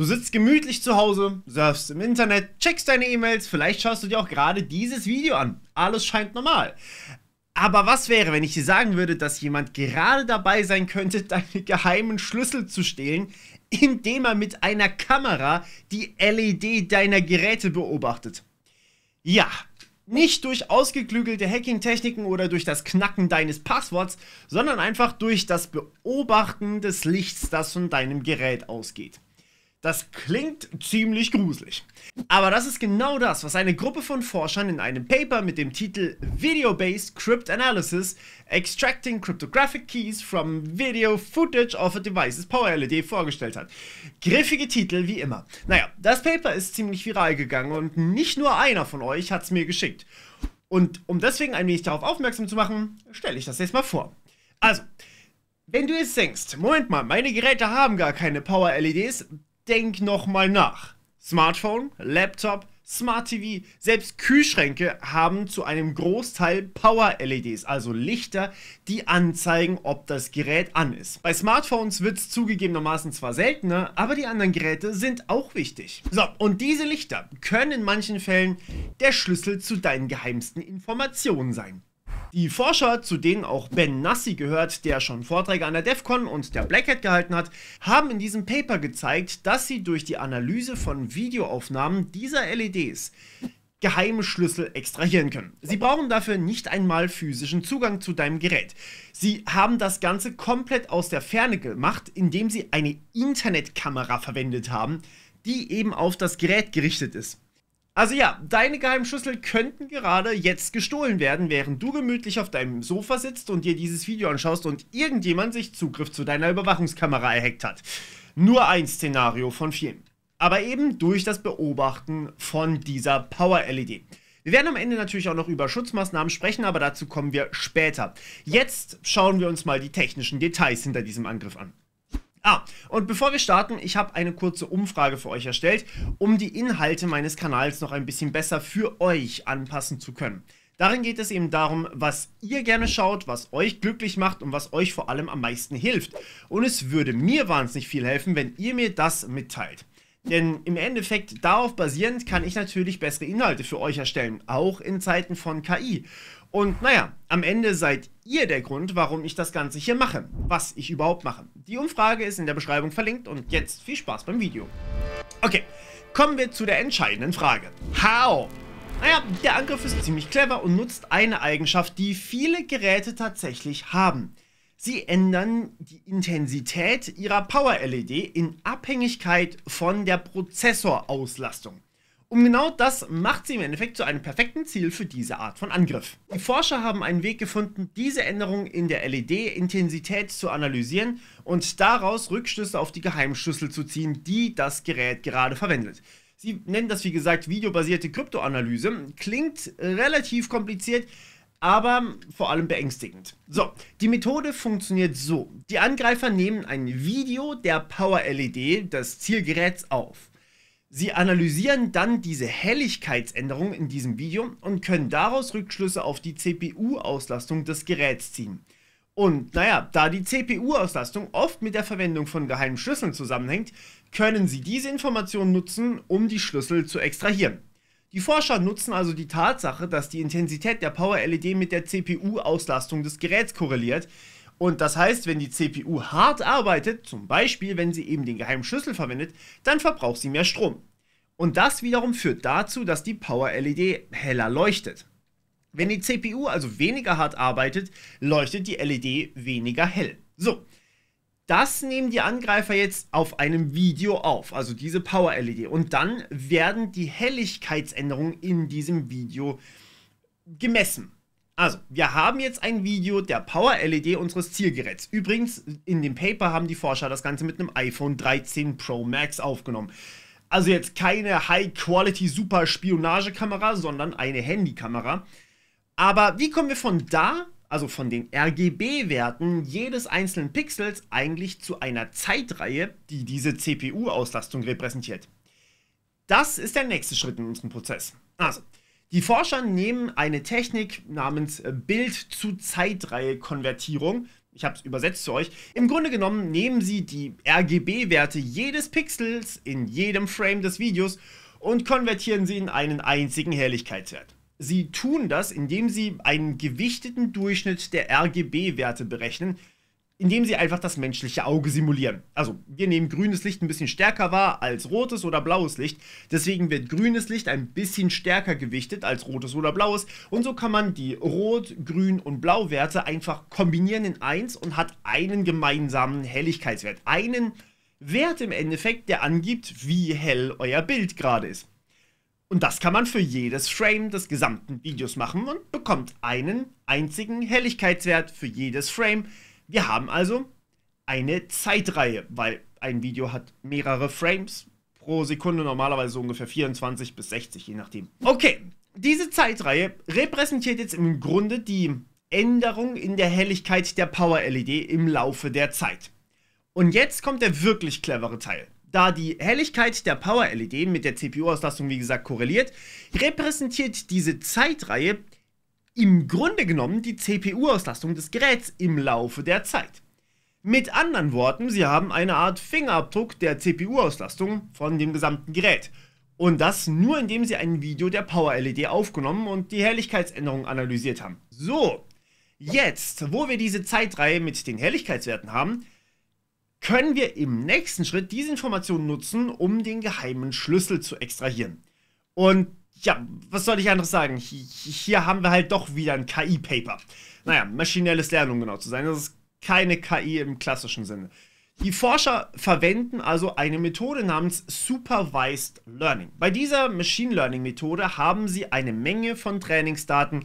Du sitzt gemütlich zu Hause, surfst im Internet, checkst deine E-Mails, vielleicht schaust du dir auch gerade dieses Video an. Alles scheint normal. Aber was wäre, wenn ich dir sagen würde, dass jemand gerade dabei sein könnte, deine geheimen Schlüssel zu stehlen, indem er mit einer Kamera die LED deiner Geräte beobachtet? Ja, nicht durch ausgeklügelte Hacking-Techniken oder durch das Knacken deines Passworts, sondern einfach durch das Beobachten des Lichts, das von deinem Gerät ausgeht. Das klingt ziemlich gruselig. Aber das ist genau das, was eine Gruppe von Forschern in einem Paper mit dem Titel Video-Based Crypt Analysis Extracting Cryptographic Keys from Video Footage of a Device's Power LED vorgestellt hat. Griffige Titel wie immer. Naja, das Paper ist ziemlich viral gegangen und nicht nur einer von euch hat es mir geschickt. Und um deswegen ein wenig darauf aufmerksam zu machen, stelle ich das jetzt mal vor. Also, wenn du jetzt denkst, Moment mal, meine Geräte haben gar keine Power-LEDs, denk nochmal nach. Smartphone, Laptop, Smart TV, selbst Kühlschränke haben zu einem Großteil Power-LEDs, also Lichter, die anzeigen, ob das Gerät an ist. Bei Smartphones wird es zugegebenermaßen zwar seltener, aber die anderen Geräte sind auch wichtig. So, und diese Lichter können in manchen Fällen der Schlüssel zu deinen geheimsten Informationen sein. Die Forscher, zu denen auch Ben Nassi gehört, der schon Vorträge an der DEFCON und der Black Hat gehalten hat, haben in diesem Paper gezeigt, dass sie durch die Analyse von Videoaufnahmen dieser LEDs geheime Schlüssel extrahieren können. Sie brauchen dafür nicht einmal physischen Zugang zu deinem Gerät. Sie haben das Ganze komplett aus der Ferne gemacht, indem sie eine Internetkamera verwendet haben, die eben auf das Gerät gerichtet ist. Also ja, deine Geheimschlüssel könnten gerade jetzt gestohlen werden, während du gemütlich auf deinem Sofa sitzt und dir dieses Video anschaust und irgendjemand sich Zugriff zu deiner Überwachungskamera erhackt hat. Nur ein Szenario von vielen. Aber eben durch das Beobachten von dieser Power-LED. Wir werden am Ende natürlich auch noch über Schutzmaßnahmen sprechen, aber dazu kommen wir später. Jetzt schauen wir uns mal die technischen Details hinter diesem Angriff an. Ah, und bevor wir starten, ich habe eine kurze Umfrage für euch erstellt, um die Inhalte meines Kanals noch ein bisschen besser für euch anpassen zu können. Darin geht es eben darum, was ihr gerne schaut, was euch glücklich macht und was euch vor allem am meisten hilft. Und es würde mir wahnsinnig viel helfen, wenn ihr mir das mitteilt. Denn im Endeffekt darauf basierend kann ich natürlich bessere Inhalte für euch erstellen, auch in Zeiten von KI. Und naja, am Ende seid ihr der Grund, warum ich das Ganze hier mache, was ich überhaupt mache. Die Umfrage ist in der Beschreibung verlinkt und jetzt viel Spaß beim Video. Okay, kommen wir zu der entscheidenden Frage. How? Naja, der Angriff ist ziemlich clever und nutzt eine Eigenschaft, die viele Geräte tatsächlich haben. Sie ändern die Intensität ihrer Power-LED in Abhängigkeit von der Prozessorauslastung. Und genau das macht sie im Endeffekt zu einem perfekten Ziel für diese Art von Angriff. Die Forscher haben einen Weg gefunden, diese Änderung in der LED-Intensität zu analysieren und daraus Rückschlüsse auf die Geheimschlüssel zu ziehen, die das Gerät gerade verwendet. Sie nennen das wie gesagt videobasierte Kryptoanalyse. Klingt relativ kompliziert, aber vor allem beängstigend. So, die Methode funktioniert so. Die Angreifer nehmen ein Video der Power-LED des Zielgeräts auf. Sie analysieren dann diese Helligkeitsänderung in diesem Video und können daraus Rückschlüsse auf die CPU-Auslastung des Geräts ziehen. Und naja, da die CPU-Auslastung oft mit der Verwendung von geheimen Schlüsseln zusammenhängt, können Sie diese Informationen nutzen, um die Schlüssel zu extrahieren. Die Forscher nutzen also die Tatsache, dass die Intensität der Power-LED mit der CPU-Auslastung des Geräts korreliert. Und das heißt, wenn die CPU hart arbeitet, zum Beispiel wenn sie eben den geheimen Schlüssel verwendet, dann verbraucht sie mehr Strom. Und das wiederum führt dazu, dass die Power-LED heller leuchtet. Wenn die CPU also weniger hart arbeitet, leuchtet die LED weniger hell. So, das nehmen die Angreifer jetzt auf einem Video auf, also diese Power-LED. Und dann werden die Helligkeitsänderungen in diesem Video gemessen. Also, wir haben jetzt ein Video der Power-LED unseres Zielgeräts. Übrigens, in dem Paper haben die Forscher das Ganze mit einem iPhone 13 Pro Max aufgenommen. Also jetzt keine High-Quality-Super-Spionagekamera, sondern eine Handykamera. Aber wie kommen wir von da also von den RGB-Werten jedes einzelnen Pixels eigentlich zu einer Zeitreihe, die diese CPU-Auslastung repräsentiert. Das ist der nächste Schritt in unserem Prozess. Also, die Forscher nehmen eine Technik namens äh, Bild zu Zeitreihe-Konvertierung, ich habe es übersetzt für euch, im Grunde genommen nehmen sie die RGB-Werte jedes Pixels in jedem Frame des Videos und konvertieren sie in einen einzigen Helligkeitswert. Sie tun das, indem Sie einen gewichteten Durchschnitt der RGB-Werte berechnen, indem Sie einfach das menschliche Auge simulieren. Also, wir nehmen grünes Licht ein bisschen stärker wahr als rotes oder blaues Licht. Deswegen wird grünes Licht ein bisschen stärker gewichtet als rotes oder blaues. Und so kann man die Rot-, Grün- und Blau-Werte einfach kombinieren in eins und hat einen gemeinsamen Helligkeitswert. Einen Wert im Endeffekt, der angibt, wie hell euer Bild gerade ist. Und das kann man für jedes Frame des gesamten Videos machen und bekommt einen einzigen Helligkeitswert für jedes Frame. Wir haben also eine Zeitreihe, weil ein Video hat mehrere Frames pro Sekunde, normalerweise so ungefähr 24 bis 60, je nachdem. Okay, diese Zeitreihe repräsentiert jetzt im Grunde die Änderung in der Helligkeit der Power LED im Laufe der Zeit. Und jetzt kommt der wirklich clevere Teil da die Helligkeit der Power-LED mit der CPU-Auslastung, wie gesagt, korreliert, repräsentiert diese Zeitreihe im Grunde genommen die CPU-Auslastung des Geräts im Laufe der Zeit. Mit anderen Worten, Sie haben eine Art Fingerabdruck der CPU-Auslastung von dem gesamten Gerät. Und das nur indem Sie ein Video der Power-LED aufgenommen und die Helligkeitsänderung analysiert haben. So, jetzt, wo wir diese Zeitreihe mit den Helligkeitswerten haben, können wir im nächsten Schritt diese Information nutzen, um den geheimen Schlüssel zu extrahieren. Und ja, was soll ich anderes sagen? Hier haben wir halt doch wieder ein KI-Paper. Naja, maschinelles Lernen, um genau zu sein. Das ist keine KI im klassischen Sinne. Die Forscher verwenden also eine Methode namens Supervised Learning. Bei dieser Machine Learning Methode haben sie eine Menge von Trainingsdaten,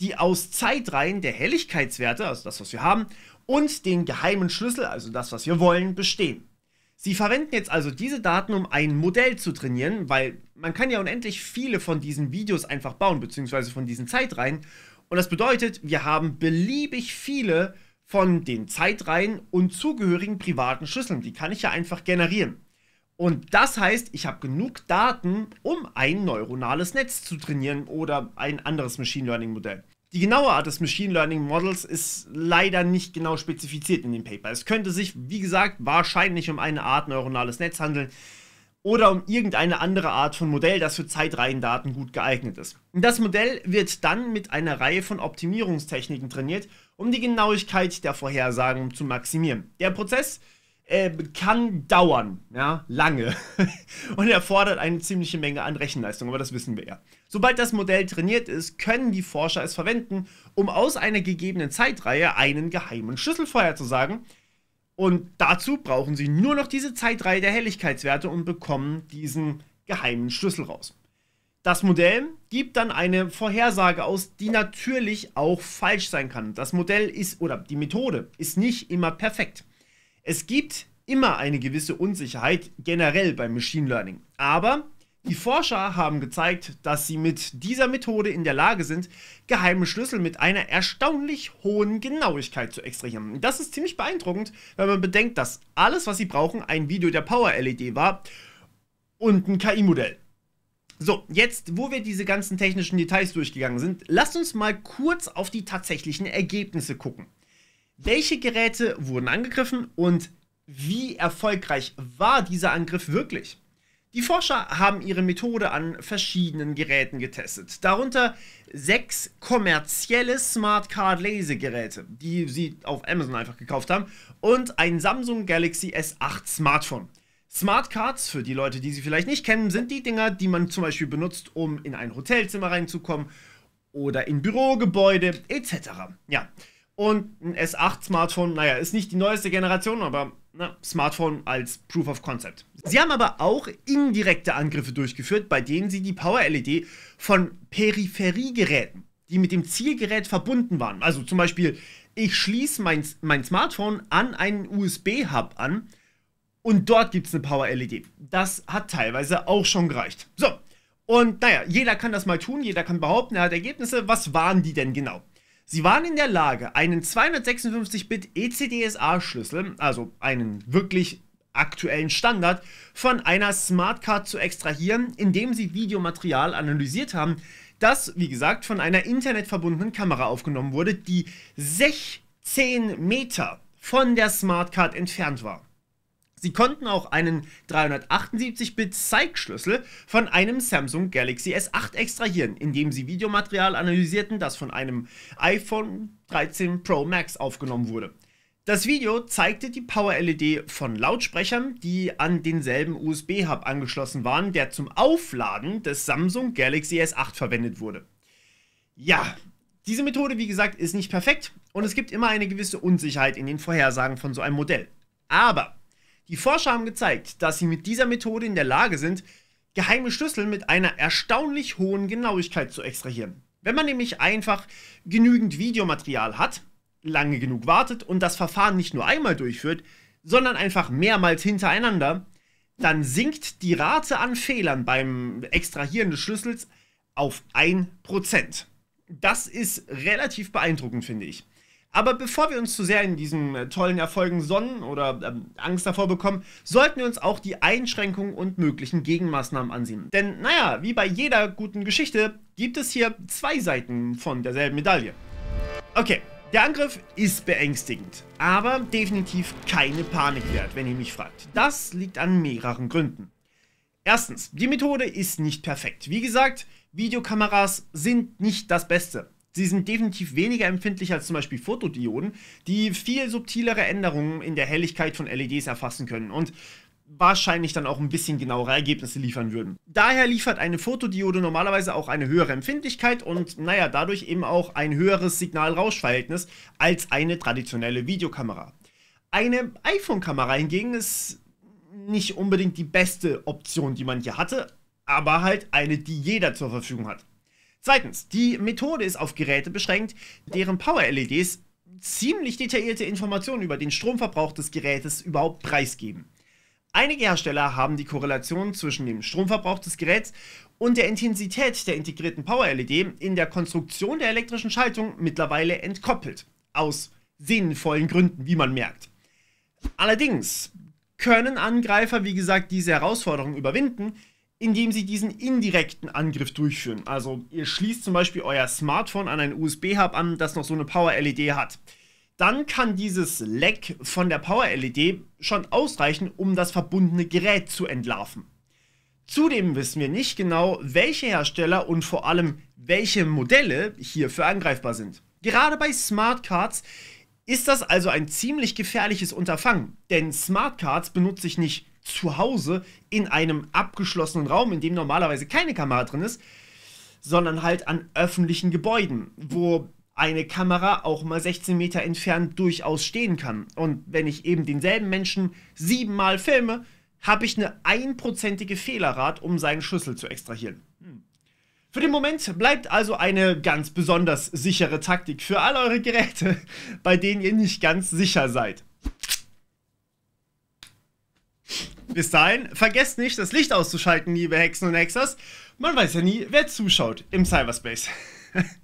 die aus Zeitreihen der Helligkeitswerte, also das, was wir haben, und den geheimen Schlüssel, also das, was wir wollen, bestehen. Sie verwenden jetzt also diese Daten, um ein Modell zu trainieren, weil man kann ja unendlich viele von diesen Videos einfach bauen, beziehungsweise von diesen Zeitreihen. Und das bedeutet, wir haben beliebig viele von den Zeitreihen und zugehörigen privaten Schlüsseln. Die kann ich ja einfach generieren. Und das heißt, ich habe genug Daten, um ein neuronales Netz zu trainieren oder ein anderes Machine Learning Modell. Die genaue Art des Machine Learning Models ist leider nicht genau spezifiziert in dem Paper. Es könnte sich, wie gesagt, wahrscheinlich um eine Art neuronales Netz handeln oder um irgendeine andere Art von Modell, das für Zeitreihendaten gut geeignet ist. Das Modell wird dann mit einer Reihe von Optimierungstechniken trainiert, um die Genauigkeit der Vorhersagen zu maximieren. Der Prozess äh, kann dauern, ja, lange und erfordert eine ziemliche Menge an Rechenleistung, aber das wissen wir ja. Sobald das Modell trainiert ist, können die Forscher es verwenden, um aus einer gegebenen Zeitreihe einen geheimen Schlüssel vorherzusagen. Und dazu brauchen sie nur noch diese Zeitreihe der Helligkeitswerte und bekommen diesen geheimen Schlüssel raus. Das Modell gibt dann eine Vorhersage aus, die natürlich auch falsch sein kann. Das Modell ist oder die Methode ist nicht immer perfekt. Es gibt immer eine gewisse Unsicherheit generell beim Machine Learning. Aber die Forscher haben gezeigt, dass sie mit dieser Methode in der Lage sind, geheime Schlüssel mit einer erstaunlich hohen Genauigkeit zu extrahieren. Das ist ziemlich beeindruckend, wenn man bedenkt, dass alles, was sie brauchen, ein Video der Power LED war und ein KI-Modell. So, jetzt, wo wir diese ganzen technischen Details durchgegangen sind, lasst uns mal kurz auf die tatsächlichen Ergebnisse gucken. Welche Geräte wurden angegriffen und wie erfolgreich war dieser Angriff wirklich? Die Forscher haben ihre Methode an verschiedenen Geräten getestet, darunter sechs kommerzielle Smart Card Lesegeräte, die sie auf Amazon einfach gekauft haben, und ein Samsung Galaxy S8 Smartphone. Smart Cards, für die Leute, die sie vielleicht nicht kennen, sind die Dinger, die man zum Beispiel benutzt, um in ein Hotelzimmer reinzukommen oder in Bürogebäude etc. Ja, und ein S8-Smartphone, naja, ist nicht die neueste Generation, aber na, Smartphone als Proof of Concept. Sie haben aber auch indirekte Angriffe durchgeführt, bei denen sie die Power-LED von Peripheriegeräten, die mit dem Zielgerät verbunden waren, also zum Beispiel, ich schließe mein, mein Smartphone an einen USB-Hub an und dort gibt es eine Power-LED. Das hat teilweise auch schon gereicht. So, und naja, jeder kann das mal tun, jeder kann behaupten, er hat Ergebnisse. Was waren die denn genau? Sie waren in der Lage, einen 256-Bit ECDSA-Schlüssel, also einen wirklich aktuellen Standard, von einer Smartcard zu extrahieren, indem sie Videomaterial analysiert haben, das, wie gesagt, von einer internetverbundenen Kamera aufgenommen wurde, die 16 Meter von der Smartcard entfernt war. Sie konnten auch einen 378-Bit-Zeig-Schlüssel von einem Samsung Galaxy S8 extrahieren, indem sie Videomaterial analysierten, das von einem iPhone 13 Pro Max aufgenommen wurde. Das Video zeigte die Power-LED von Lautsprechern, die an denselben USB-Hub angeschlossen waren, der zum Aufladen des Samsung Galaxy S8 verwendet wurde. Ja, diese Methode, wie gesagt, ist nicht perfekt und es gibt immer eine gewisse Unsicherheit in den Vorhersagen von so einem Modell. Aber die Forscher haben gezeigt, dass sie mit dieser Methode in der Lage sind, geheime Schlüssel mit einer erstaunlich hohen Genauigkeit zu extrahieren. Wenn man nämlich einfach genügend Videomaterial hat, lange genug wartet und das Verfahren nicht nur einmal durchführt, sondern einfach mehrmals hintereinander, dann sinkt die Rate an Fehlern beim Extrahieren des Schlüssels auf 1%. Das ist relativ beeindruckend, finde ich. Aber bevor wir uns zu sehr in diesen äh, tollen Erfolgen sonnen oder ähm, Angst davor bekommen, sollten wir uns auch die Einschränkungen und möglichen Gegenmaßnahmen ansehen. Denn naja, wie bei jeder guten Geschichte gibt es hier zwei Seiten von derselben Medaille. Okay, der Angriff ist beängstigend, aber definitiv keine Panik wert, wenn ihr mich fragt. Das liegt an mehreren Gründen. Erstens, die Methode ist nicht perfekt. Wie gesagt, Videokameras sind nicht das Beste. Sie sind definitiv weniger empfindlich als zum Beispiel Fotodioden, die viel subtilere Änderungen in der Helligkeit von LEDs erfassen können und wahrscheinlich dann auch ein bisschen genauere Ergebnisse liefern würden. Daher liefert eine Fotodiode normalerweise auch eine höhere Empfindlichkeit und naja, dadurch eben auch ein höheres Signal-Rausch-Verhältnis als eine traditionelle Videokamera. Eine iPhone-Kamera hingegen ist nicht unbedingt die beste Option, die man hier hatte, aber halt eine, die jeder zur Verfügung hat. Zweitens, die Methode ist auf Geräte beschränkt, deren Power-LEDs ziemlich detaillierte Informationen über den Stromverbrauch des Gerätes überhaupt preisgeben. Einige Hersteller haben die Korrelation zwischen dem Stromverbrauch des Geräts und der Intensität der integrierten Power-LED in der Konstruktion der elektrischen Schaltung mittlerweile entkoppelt. Aus sinnvollen Gründen, wie man merkt. Allerdings können Angreifer, wie gesagt, diese Herausforderung überwinden, indem sie diesen indirekten Angriff durchführen. Also ihr schließt zum Beispiel euer Smartphone an ein USB-Hub an, das noch so eine Power-LED hat. Dann kann dieses Leck von der Power-LED schon ausreichen, um das verbundene Gerät zu entlarven. Zudem wissen wir nicht genau, welche Hersteller und vor allem welche Modelle hierfür angreifbar sind. Gerade bei Smartcards ist das also ein ziemlich gefährliches Unterfangen, denn Smartcards benutze ich nicht zu Hause in einem abgeschlossenen Raum, in dem normalerweise keine Kamera drin ist, sondern halt an öffentlichen Gebäuden, wo eine Kamera auch mal 16 Meter entfernt durchaus stehen kann. Und wenn ich eben denselben Menschen siebenmal filme, habe ich eine einprozentige Fehlerrate, um seinen Schlüssel zu extrahieren. Hm. Für den Moment bleibt also eine ganz besonders sichere Taktik für all eure Geräte, bei denen ihr nicht ganz sicher seid. Bis dahin, vergesst nicht, das Licht auszuschalten, liebe Hexen und Hexers. Man weiß ja nie, wer zuschaut im Cyberspace.